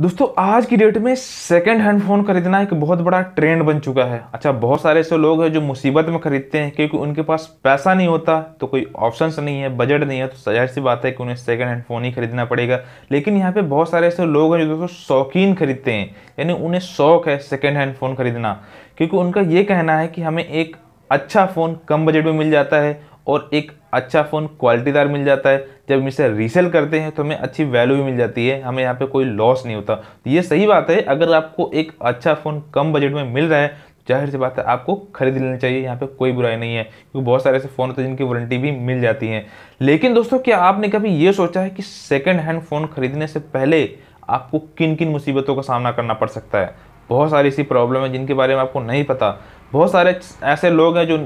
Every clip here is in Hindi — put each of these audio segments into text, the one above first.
दोस्तों आज की डेट में सेकेंड हैंड फ़ोन खरीदना एक बहुत बड़ा ट्रेंड बन चुका है अच्छा बहुत सारे ऐसे लोग हैं जो मुसीबत में खरीदते हैं क्योंकि उनके पास पैसा नहीं होता तो कोई ऑप्शन नहीं है बजट नहीं है तो जाहिर सी बात है कि उन्हें सेकेंड हैंड फ़ोन ही खरीदना पड़ेगा लेकिन यहाँ पे बहुत सारे ऐसे लोग हैं जो दोस्तों शौकीन खरीदते हैं यानी उन्हें शौक है सेकेंड हैंड फ़ोन खरीदना क्योंकि उनका ये कहना है कि हमें एक अच्छा फ़ोन कम बजट में मिल जाता है और एक अच्छा फ़ोन क्वालिटीदार मिल जाता है जब हम इसे रीसेल करते हैं तो हमें अच्छी वैल्यू भी मिल जाती है हमें यहाँ पे कोई लॉस नहीं होता तो ये सही बात है अगर आपको एक अच्छा फ़ोन कम बजट में मिल रहा है तो जाहिर सी बात है आपको खरीद लेना चाहिए यहाँ पे कोई बुराई नहीं है क्योंकि बहुत सारे ऐसे फ़ोन होते हैं जिनकी वारंटी भी मिल जाती है लेकिन दोस्तों क्या आपने कभी ये सोचा है कि सेकेंड हैंड फ़ोन खरीदने से पहले आपको किन किन मुसीबतों का सामना करना पड़ सकता है बहुत सारी ऐसी प्रॉब्लम है जिनके बारे में आपको नहीं पता बहुत सारे ऐसे लोग हैं जो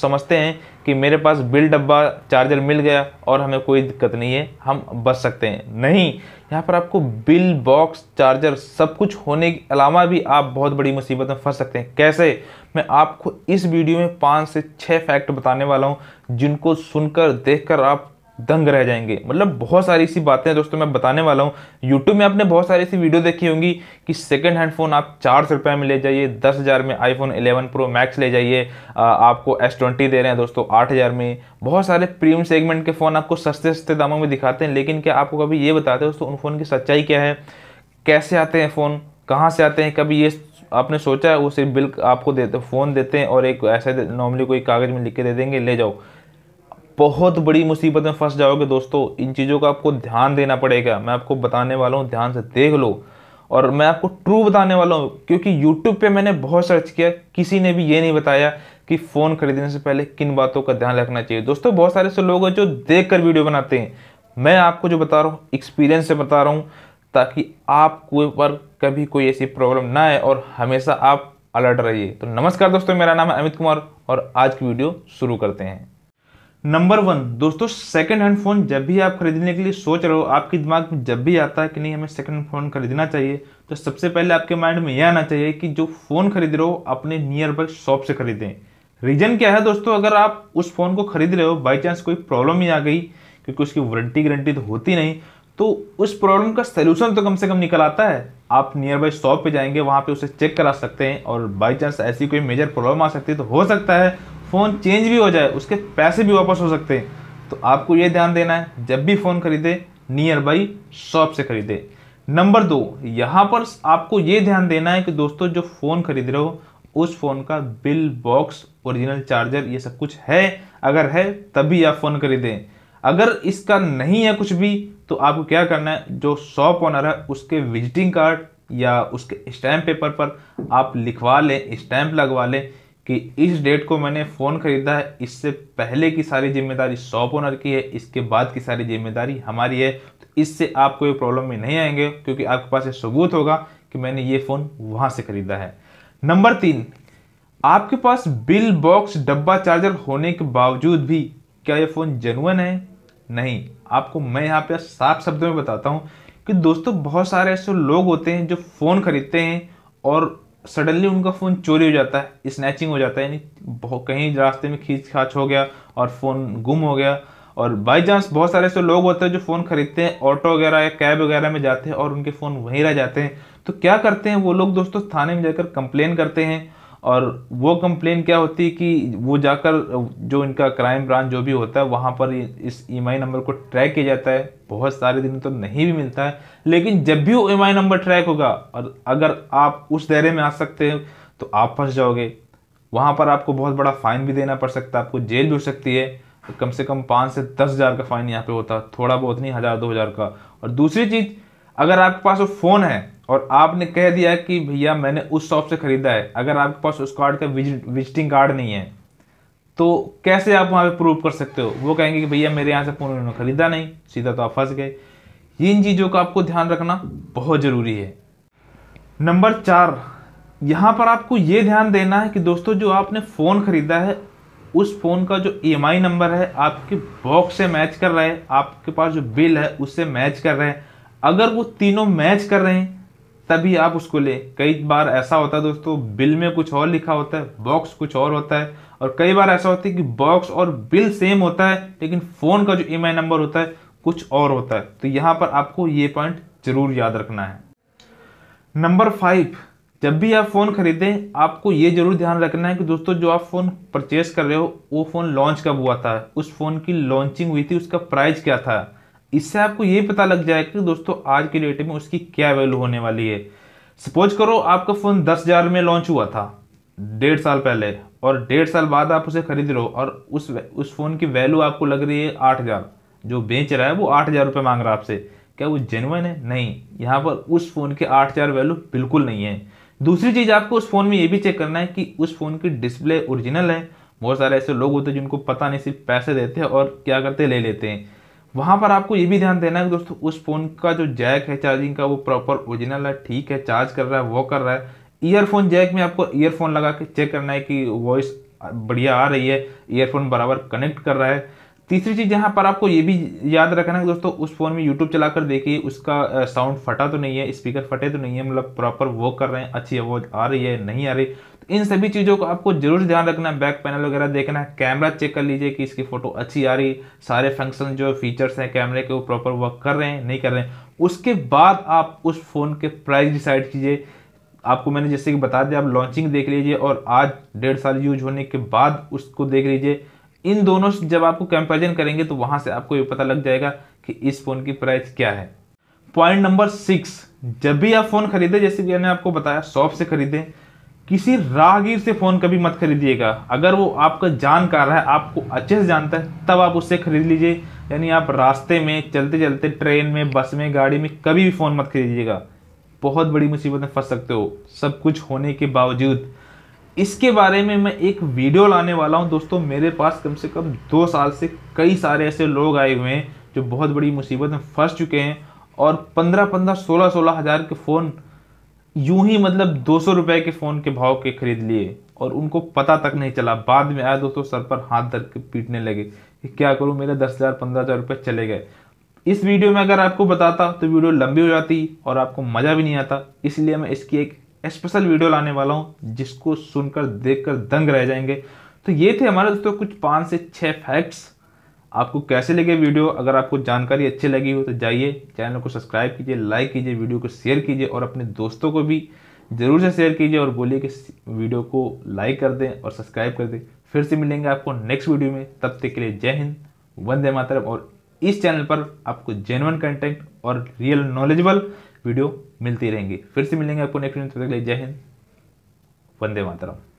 समझते हैं कि मेरे पास बिल डब्बा चार्जर मिल गया और हमें कोई दिक्कत नहीं है हम बच सकते हैं नहीं यहाँ पर आपको बिल बॉक्स चार्जर सब कुछ होने के अलावा भी आप बहुत बड़ी मुसीबत में फंस सकते हैं कैसे मैं आपको इस वीडियो में पाँच से छः फैक्ट बताने वाला हूँ जिनको सुनकर देखकर आप दंग रह जाएंगे मतलब बहुत सारी सी बातें दोस्तों मैं बताने वाला हूँ यूट्यूब में आपने बहुत सारी सी वीडियो देखी होंगी कि सेकेंड हैंड फ़ोन आप चार सौ रुपये में ले जाइए दस हज़ार में आईफोन 11 प्रो मैक्स ले जाइए आपको एस ट्वेंटी दे रहे हैं दोस्तों आठ हज़ार में बहुत सारे प्रीमियम सेगमेंट के फ़ोन आपको सस्ते सस्ते दामों में दिखाते हैं लेकिन क्या आपको कभी ये बताते हैं दोस्तों उन फ़ोन की सच्चाई क्या है कैसे आते हैं फ़ोन कहाँ से आते हैं कभी ये आपने सोचा है वो सिर्फ बिल आपको देते फ़ोन देते हैं और एक ऐसे नॉर्मली कोई कागज़ में लिख के दे देंगे ले जाओ बहुत बड़ी मुसीबत में फंस जाओगे दोस्तों इन चीज़ों का आपको ध्यान देना पड़ेगा मैं आपको बताने वाला हूँ ध्यान से देख लो और मैं आपको ट्रू बताने वाला हूँ क्योंकि यूट्यूब पे मैंने बहुत सर्च किया किसी ने भी ये नहीं बताया कि फ़ोन खरीदने से पहले किन बातों का ध्यान रखना चाहिए दोस्तों बहुत सारे से लोग हैं जो देख कर वीडियो बनाते हैं मैं आपको जो बता रहा हूँ एक्सपीरियंस से बता रहा हूँ ताकि आपको पर कभी कोई ऐसी प्रॉब्लम ना आए और हमेशा आप अलर्ट रहिए तो नमस्कार दोस्तों मेरा नाम है अमित कुमार और आज की वीडियो शुरू करते हैं नंबर वन दोस्तों सेकंड हैंड फ़ोन जब भी आप खरीदने के लिए सोच रहे हो आपके दिमाग में जब भी आता है कि नहीं हमें सेकंड फ़ोन खरीदना चाहिए तो सबसे पहले आपके माइंड में यह आना चाहिए कि जो फ़ोन खरीद रहे हो अपने नियर बाई शॉप से खरीदें रीज़न क्या है दोस्तों अगर आप उस फ़ोन को खरीद रहे हो बाई चांस कोई प्रॉब्लम ही आ गई क्योंकि उसकी वारंटी गारंटी तो होती नहीं तो उस प्रॉब्लम का सोल्यूशन तो कम से कम निकल आता है आप नियर बाई शॉप पे जाएंगे वहाँ पे उसे चेक करा सकते हैं और बाई चांस ऐसी कोई मेजर प्रॉब्लम आ सकती है तो हो सकता है फ़ोन चेंज भी हो जाए उसके पैसे भी वापस हो सकते हैं तो आपको ये ध्यान देना है जब भी फ़ोन खरीदे नियर बाई शॉप से खरीदे नंबर दो यहाँ पर आपको ये ध्यान देना है कि दोस्तों जो फ़ोन खरीद रहे हो उस फ़ोन का बिल बॉक्स ओरिजिनल चार्जर ये सब कुछ है अगर है तभी आप फ़ोन खरीदें अगर इसका नहीं है कुछ भी तो आपको क्या करना है जो शॉप ऑनर है उसके विजिटिंग कार्ड या उसके स्टैम्प पेपर पर आप लिखवा लें स्टैम्प लगवा लें कि इस डेट को मैंने फ़ोन ख़रीदा है इससे पहले की सारी जिम्मेदारी शॉप ओनर की है इसके बाद की सारी जिम्मेदारी हमारी है तो इससे आप कोई प्रॉब्लम में नहीं आएंगे क्योंकि आपके पास ये सबूत होगा कि मैंने ये फ़ोन वहाँ से ख़रीदा है नंबर तीन आपके पास बिल बॉक्स डब्बा चार्जर होने के बावजूद भी क्या ये फ़ोन जेनुअन है नहीं आपको मैं यहाँ पे साफ शब्दों में बताता हूँ कि दोस्तों बहुत सारे ऐसे लोग होते हैं जो फ़ोन ख़रीदते हैं और सडनली उनका फ़ोन चोरी हो जाता है स्नैचिंग हो जाता है यानी कहीं रास्ते में खींच खाच हो गया और फ़ोन गुम हो गया और बाई चांस बहुत सारे ऐसे लोग होते हैं जो फ़ोन खरीदते हैं ऑटो वगैरह या कैब वगैरह में जाते हैं और उनके फ़ोन वहीं रह जाते हैं तो क्या करते हैं वो लोग दोस्तों थाने में जाकर कंप्लेन करते हैं और वो कंप्लेन क्या होती है कि वो जाकर जो इनका क्राइम ब्रांच जो भी होता है वहाँ पर इस ई e नंबर को ट्रैक किया जाता है बहुत सारे दिन तो नहीं भी मिलता है लेकिन जब भी वो ई नंबर ट्रैक होगा और अगर आप उस दायरे में आ सकते हैं तो आप फंस जाओगे वहाँ पर आपको बहुत बड़ा फाइन भी देना पड़ सकता है आपको जेल भी हो सकती है तो कम से कम पाँच से दस हज़ार का फाइन यहाँ पर होता थोड़ा बहुत नहीं हज़ार दो हज़ार का और दूसरी चीज़ अगर आपके पास वो फ़ोन है और आपने कह दिया कि भैया मैंने उस शॉप से ख़रीदा है अगर आपके पास उस कार्ड का विजिट विजिटिंग कार्ड नहीं है तो कैसे आप वहाँ पे प्रूव कर सकते हो वो कहेंगे कि भैया मेरे यहाँ से फ़ोन उन्होंने ख़रीदा नहीं सीधा तो आप फंस गए इन चीज़ों का आपको ध्यान रखना बहुत ज़रूरी है नंबर चार यहाँ पर आपको ये ध्यान देना है कि दोस्तों जो आपने फ़ोन ख़रीदा है उस फ़ोन का जो ई e नंबर है आपके बॉक्स से मैच कर रहा है आपके पास जो बिल है उससे मैच कर रहे हैं अगर वो तीनों मैच कर रहे हैं तभी आप उसको लें कई बार ऐसा होता है दोस्तों बिल में कुछ और लिखा होता है बॉक्स कुछ और होता है और कई बार ऐसा होता है कि बॉक्स और बिल सेम होता है लेकिन फ़ोन का जो ई नंबर होता है कुछ और होता है तो यहाँ पर आपको ये पॉइंट ज़रूर याद रखना है नंबर फाइव जब भी आप फ़ोन खरीदें आपको ये ज़रूर ध्यान रखना है कि दोस्तों जो आप फ़ोन परचेस कर रहे हो वो फ़ोन लॉन्च कब हुआ था उस फ़ोन की लॉन्चिंग हुई थी उसका प्राइस क्या था इससे आपको ये पता लग जाएगा कि दोस्तों आज की डेट में उसकी क्या वैल्यू होने वाली है सपोज करो आपका फ़ोन दस हज़ार में लॉन्च हुआ था डेढ़ साल पहले और डेढ़ साल बाद आप उसे खरीद रहे हो और उस उस फ़ोन की वैल्यू आपको लग रही है आठ हज़ार जो बेच रहा है वो आठ हज़ार रुपये मांग रहा है आपसे क्या वो जेनवन है नहीं यहाँ पर उस फ़ोन के आठ हज़ार वैल्यू बिल्कुल नहीं है दूसरी चीज़ आपको उस फ़ोन में ये भी चेक करना है कि उस फ़ोन की डिस्प्ले ओरिजिनल है बहुत सारे ऐसे लोग होते हैं जिनको पता नहीं सिर्फ पैसे देते हैं और क्या करते ले लेते हैं वहाँ पर आपको ये भी ध्यान देना है कि दोस्तों उस फ़ोन का जो जैक है चार्जिंग का वो प्रॉपर ओरिजिनल है ठीक है चार्ज कर रहा है वो कर रहा है ईयरफोन जैक में आपको ईयरफोन लगा के चेक करना है कि वॉइस बढ़िया आ रही है ईयरफोन बराबर कनेक्ट कर रहा है तीसरी चीज़ यहाँ पर आपको ये भी याद रखना है दोस्तों उस फ़ोन में यूट्यूब चला कर देखिए उसका साउंड फटा तो नहीं है स्पीकर फटे तो नहीं है मतलब प्रॉपर वो कर रहे हैं अच्छी आवाज़ आ रही है नहीं आ रही इन सभी चीज़ों को आपको जरूर ध्यान रखना है बैक पैनल वगैरह देखना है कैमरा चेक कर लीजिए कि इसकी फ़ोटो अच्छी आ रही सारे फंक्शन जो फीचर्स हैं कैमरे के वो प्रॉपर वर्क कर रहे हैं नहीं कर रहे हैं उसके बाद आप उस फ़ोन के प्राइस डिसाइड कीजिए आपको मैंने जैसे कि बता दिया आप लॉन्चिंग देख लीजिए और आज डेढ़ साल यूज होने के बाद उसको देख लीजिए इन दोनों से जब आपको कंपेरिजन करेंगे तो वहाँ से आपको ये पता लग जाएगा कि इस फ़ोन की प्राइस क्या है पॉइंट नंबर सिक्स जब भी आप फ़ोन खरीदें जैसे कि मैंने आपको बताया शॉप से खरीदें किसी राहगीर से फ़ोन कभी मत खरीदिएगा अगर वो आपका जानकार है आपको अच्छे से जानता है तब आप उससे ख़रीद लीजिए यानी आप रास्ते में चलते चलते ट्रेन में बस में गाड़ी में कभी भी फ़ोन मत खरीदिएगा बहुत बड़ी मुसीबत में फंस सकते हो सब कुछ होने के बावजूद इसके बारे में मैं एक वीडियो लाने वाला हूं दोस्तों मेरे पास कम से कम दो साल से कई सारे ऐसे लोग आए हुए हैं जो बहुत बड़ी मुसीबत में फंस चुके हैं और पंद्रह पंद्रह सोलह सोलह हज़ार के फ़ोन यूं ही मतलब दो सौ के फ़ोन के भाव के खरीद लिए और उनको पता तक नहीं चला बाद में आया दोस्तों सर पर हाथ धर के पीटने लगे कि क्या करूं मेरे दस हज़ार पंद्रह हज़ार रुपये चले गए इस वीडियो में अगर आपको बताता तो वीडियो लंबी हो जाती और आपको मज़ा भी नहीं आता इसलिए मैं इसकी एक स्पेशल वीडियो लाने वाला हूँ जिसको सुनकर देख कर दंग रह जाएंगे तो ये थे हमारे दोस्तों कुछ पाँच से छः फैक्ट्स आपको कैसे लगे वीडियो अगर आपको जानकारी अच्छी लगी हो तो जाइए चैनल को सब्सक्राइब कीजिए लाइक कीजिए वीडियो को शेयर कीजिए और अपने दोस्तों को भी ज़रूर से शेयर कीजिए और बोलिए कि वीडियो को लाइक कर दें और सब्सक्राइब कर दें फिर से मिलेंगे आपको नेक्स्ट वीडियो में तब तक के लिए जय हिंद वंदे मातरम और इस चैनल पर आपको जेनवन कंटेंट और रियल नॉलेजबल वीडियो मिलती रहेंगी फिर से मिलेंगे आपको नेक्स्ट वीडियो तब तक के लिए जय हिंद वंदे मातरम